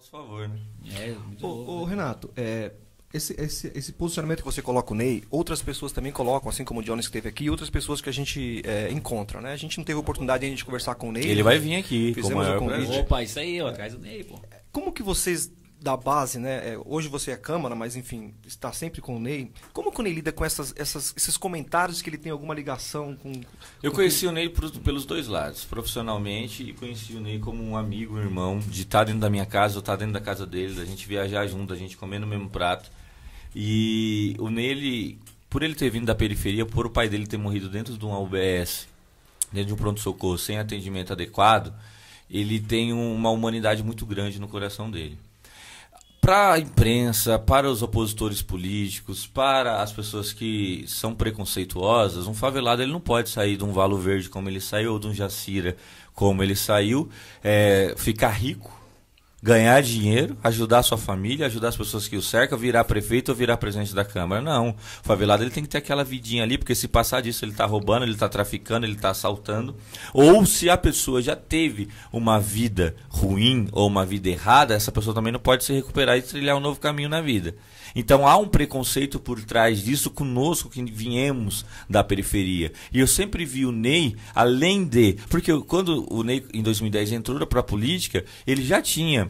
nosso favor, né? É, muito né? Renato, é, esse, esse, esse, posicionamento que você coloca o Ney, outras pessoas também colocam, assim como o Jonas que esteve aqui, outras pessoas que a gente é, encontra, né? A gente não teve oportunidade ainda de conversar com o Ney. Ele vai vir aqui. Fizemos o convite. Opa, isso aí, ó, atrás do Ney, pô. Como que vocês da base, né? É, hoje você é Câmara, mas enfim, está sempre com o Ney. Como que o Ney lida com essas, essas esses comentários que ele tem alguma ligação com. Eu conheci que... o Ney por, pelos dois lados, profissionalmente, e conheci o Ney como um amigo, um irmão, de estar tá dentro da minha casa, ou estar tá dentro da casa dele, da gente viajar junto, a gente comer no mesmo prato. E o Ney, ele, por ele ter vindo da periferia, por o pai dele ter morrido dentro de um UBS, dentro de um pronto-socorro, sem atendimento adequado, ele tem uma humanidade muito grande no coração dele para a imprensa, para os opositores políticos, para as pessoas que são preconceituosas, um favelado ele não pode sair de um Valo Verde como ele saiu, ou de um Jacira como ele saiu, é, ficar rico ganhar dinheiro, ajudar a sua família, ajudar as pessoas que o cercam, virar prefeito ou virar presidente da Câmara. Não. O favelado ele tem que ter aquela vidinha ali, porque se passar disso, ele está roubando, ele está traficando, ele está assaltando. Ou se a pessoa já teve uma vida ruim ou uma vida errada, essa pessoa também não pode se recuperar e trilhar um novo caminho na vida. Então há um preconceito por trás disso conosco que viemos da periferia. E eu sempre vi o Ney, além de. Porque quando o Ney, em 2010, entrou para a política, ele já tinha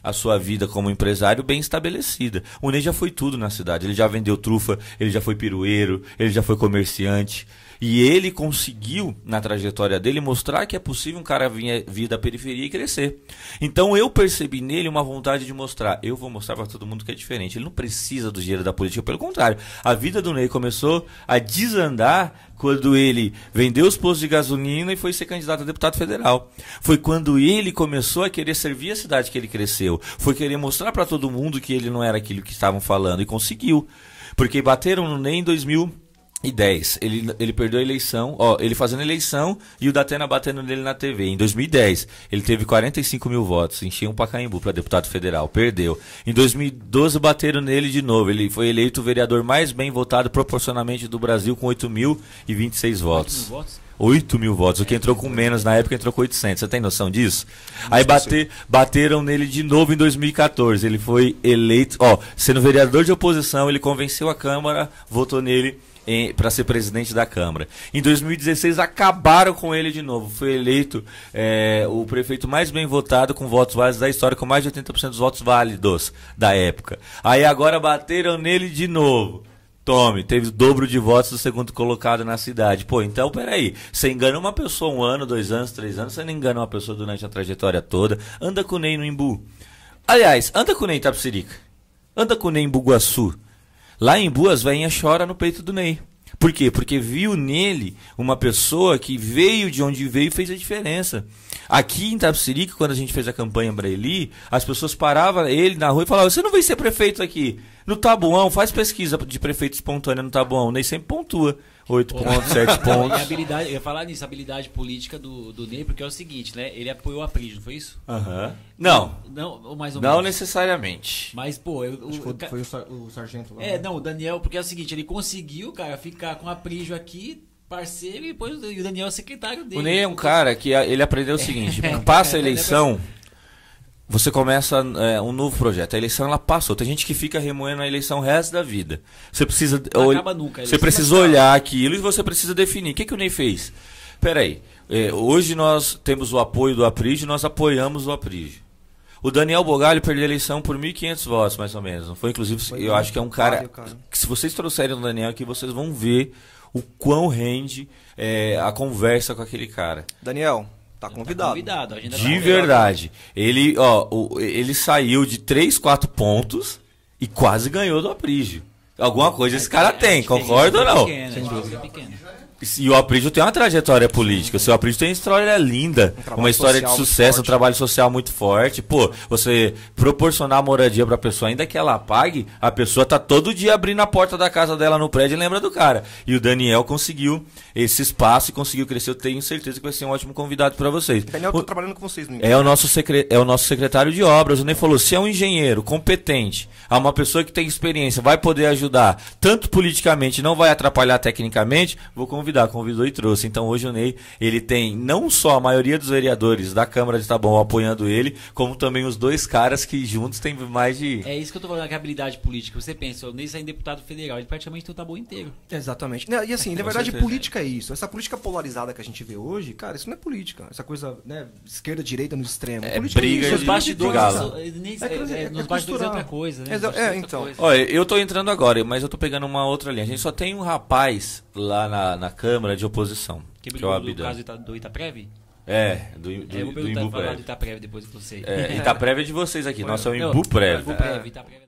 a sua vida como empresário bem estabelecida. O Ney já foi tudo na cidade. Ele já vendeu trufa, ele já foi pirueiro, ele já foi comerciante. E ele conseguiu, na trajetória dele, mostrar que é possível um cara vir, vir da periferia e crescer. Então eu percebi nele uma vontade de mostrar. Eu vou mostrar para todo mundo que é diferente. Ele não precisa do dinheiro da política. Pelo contrário, a vida do Ney começou a desandar quando ele vendeu os postos de gasolina e foi ser candidato a deputado federal. Foi quando ele começou a querer servir a cidade que ele cresceu deu. Foi querer mostrar para todo mundo que ele não era aquilo que estavam falando e conseguiu. Porque bateram no NEM em 2010 ele, ele perdeu a eleição, ó, ele fazendo eleição e o Datena batendo nele na TV. Em 2010, ele teve 45 mil votos, enchia um pacaembu para deputado federal, perdeu. Em 2012, bateram nele de novo, ele foi eleito o vereador mais bem votado proporcionalmente do Brasil com 8.026 votos. 8 votos? 8 mil votos. O que entrou com menos na época entrou com 800. Você tem noção disso? Aí bater, bateram nele de novo em 2014. Ele foi eleito, ó, sendo vereador de oposição, ele convenceu a Câmara, votou nele para ser presidente da Câmara. Em 2016 acabaram com ele de novo. Foi eleito é, o prefeito mais bem votado com votos válidos da história, com mais de 80% dos votos válidos da época. Aí agora bateram nele de novo. Tome, teve o dobro de votos do segundo colocado na cidade. Pô, então peraí. Você engana uma pessoa um ano, dois anos, três anos, você não engana uma pessoa durante a trajetória toda. Anda com o Ney no Imbu. Aliás, anda com o Ney Tapsirica. Anda com o Ney em Buguaçu. Lá em Imbu, as veinhas choram no peito do Ney. Por quê? Porque viu nele uma pessoa que veio de onde veio e fez a diferença. Aqui em Tapsirica, quando a gente fez a campanha ele, as pessoas paravam ele na rua e falavam: Você não vai ser prefeito aqui? No Tabuão, faz pesquisa de prefeito espontânea no Tabuão. Nem sempre pontua. 8 pontos, 7 pontos. E habilidade, eu ia falar nisso, habilidade política do, do Ney, porque é o seguinte, né? Ele apoiou a Pris, não foi isso? Uhum. Não. Não, mais ou menos. Não necessariamente. Mas, pô, eu, o, foi, foi o, sargento lá. É, né? não, o Daniel, porque é o seguinte, ele conseguiu, cara, ficar com a Prijo aqui, parceiro, e depois o Daniel é o secretário dele. O Ney é um cara que ele aprendeu o seguinte: é, passa a eleição. É você começa é, um novo projeto. A eleição ela passou. Tem gente que fica remoendo a eleição o resto da vida. Você precisa. Ol... Nunca, você precisa tá. olhar aquilo e você precisa definir. O que, que o Ney fez? Peraí. É, hoje nós temos o apoio do Aprige, nós apoiamos o Aprige. O Daniel Bogalho perdeu a eleição por 1.500 votos, mais ou menos. Não foi, inclusive, foi eu acho que é um cara, cara, que se vocês trouxerem o Daniel aqui, vocês vão ver o quão rende é, a conversa com aquele cara. Daniel, Tá, tá convidado. Tá convidado de tá verdade. Ele, ó, o, ele saiu de 3, 4 pontos e quase ganhou do Aprígio. Alguma coisa esse cara tem, concorda ou não? É Pequeno, Sem dúvida. pequeno. E o Aprígio tem uma trajetória política. Sim, sim. O Aprígio tem uma história é linda, um uma história de sucesso, um trabalho social muito forte. Pô, você proporcionar moradia para a pessoa, ainda que ela pague, a pessoa tá todo dia abrindo a porta da casa dela no prédio e lembra do cara. E o Daniel conseguiu esse espaço e conseguiu crescer. Eu tenho certeza que vai ser um ótimo convidado para vocês. Daniel, eu tô trabalhando com vocês no é o nosso secre... É o nosso secretário de obras. O Ney falou: se é um engenheiro competente, é uma pessoa que tem experiência, vai poder ajudar, tanto politicamente, não vai atrapalhar tecnicamente, vou convidar convidar, convidou e trouxe. Então hoje o Ney, ele tem não só a maioria dos vereadores da Câmara de Tabão apoiando ele, como também os dois caras que juntos têm mais de. É isso que eu tô falando, que é habilidade política. Você pensa, o Ney em deputado federal, ele praticamente tem o Taboão inteiro. Exatamente. e assim, na verdade, política é isso. Essa política polarizada que a gente vê hoje, cara, isso não é política. Essa coisa, né, esquerda, direita no extremo. É, política é briga é, é isso. Né? bastidores. É, é, nos bastidores é outra então. coisa, né? É, então. Olha, eu tô entrando agora, mas eu tô pegando uma outra linha. A gente só tem um rapaz lá na, na Câmara de Oposição. Que brigou que é o é, né? do caso do Itaprev? É, do, do, é, eu vou do Imbuprev. falar do Itaprev depois de vocês. É, Itaprev é de vocês aqui, Foi. nossa né? é o Imbu Imbuprev, Itaprev.